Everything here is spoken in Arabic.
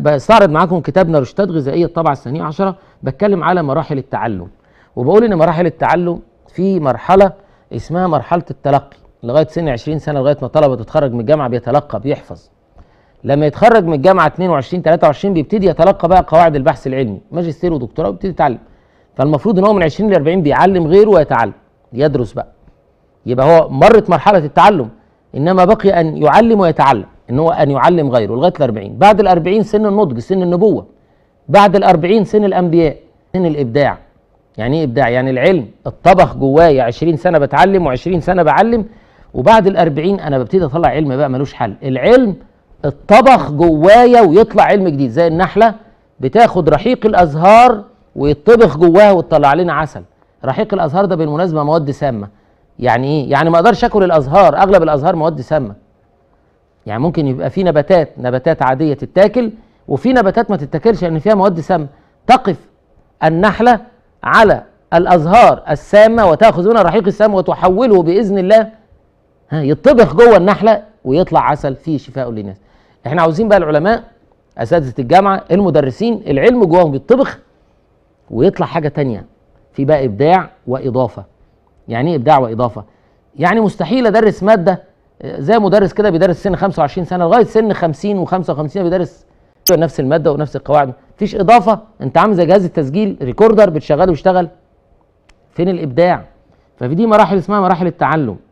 بستعرض معاكم كتابنا رشدات غذائيه الطبعه الثانيه عشرة بتكلم على مراحل التعلم وبقول ان مراحل التعلم في مرحله اسمها مرحله التلقي لغايه سن 20 سنه لغايه ما طلبه تتخرج من الجامعه بيتلقى بيحفظ لما يتخرج من الجامعه 22 23 بيبتدي يتلقى بقى قواعد البحث العلمي ماجستير ودكتوراه ويبتدي يتعلم فالمفروض ان هو من 20 ل 40 بيعلم غيره ويتعلم يدرس بقى يبقى هو مرت مرحله التعلم انما بقي ان يعلم ويتعلم ان هو ان يعلم غيره لغايه ال 40 بعد ال 40 سن النضج سن النبوه بعد ال 40 سن الانبياء سن الابداع يعني ايه ابداع يعني العلم الطبخ جوايا 20 سنه بتعلم و20 سنه بعلم وبعد ال 40 انا ببتدي اطلع علم بقى ملوش حل العلم الطبخ جوايا ويطلع علم جديد زي النحله بتاخد رحيق الازهار ويطبخ جواها وتطلع لنا عسل رحيق الازهار ده بالمناسبه مواد سامه يعني ايه يعني ما اقدرش اكل الازهار اغلب الازهار مواد سامه يعني ممكن يبقى في نباتات نباتات عاديه تتاكل وفي نباتات ما تتاكلش لان فيها مواد سامه تقف النحله على الازهار السامه وتاخذ منها الرحيق السام وتحوله باذن الله ها يتضخ جوه النحله ويطلع عسل فيه شفاء للناس احنا عاوزين بقى العلماء اساتذه الجامعه المدرسين العلم جواهم بيطبخ ويطلع حاجه تانية في بقى ابداع واضافه يعني ايه ابداع واضافه يعني مستحيل ادرس ماده زي مدرس كده بيدرس سن 25 سنه لغايه سن 50 و55 بيدرس نفس الماده ونفس القواعد مفيش اضافه انت عامل زي جهاز التسجيل ريكوردر بتشغله ويشتغل فين الابداع ففي دي مراحل اسمها مراحل التعلم